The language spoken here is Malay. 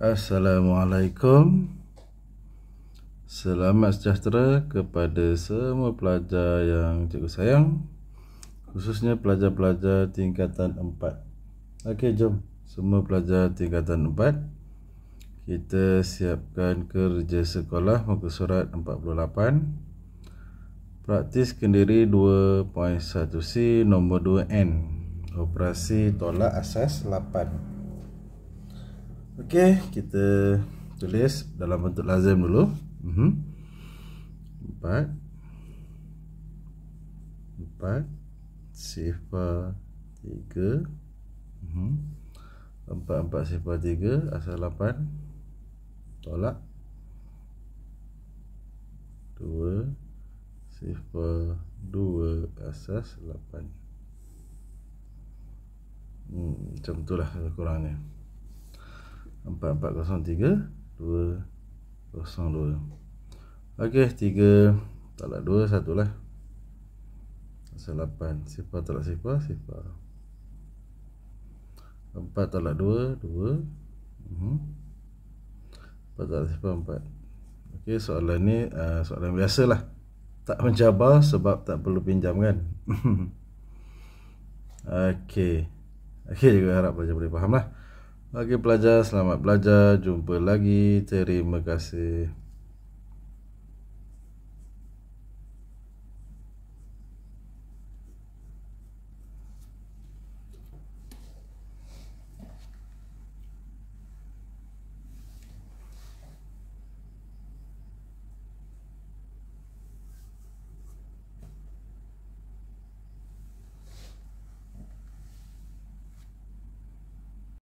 Assalamualaikum Selamat sejahtera kepada semua pelajar yang cikgu sayang Khususnya pelajar-pelajar tingkatan 4 Ok jom Semua pelajar tingkatan 4 Kita siapkan kerja sekolah muka surat 48 Praktis kendiri 2.1C nombor 2N Operasi tolak asas 8 Okey, kita tulis dalam bentuk lazim dulu. Mhm. Mm 4 4 sifar 3 mhm mm 4 4 sifar 3 asal 8 tolak 2 sifar 2 asas 8 hmm, macam itulah kurangnya 0 Okey, 3 Taklah 2, 1 lah, lah. Asal 8 Sifar taklah sifar, sifar 4 taklah 2, 2 uhum. 4 taklah sifar, 4 Okey, soalan ni uh, soalan biasa lah Tak menjabar sebab tak perlu pinjam kan Okey Okey, juga harap pelajar boleh faham lah Okey pelajar, selamat belajar. Jumpa lagi. Terima kasih.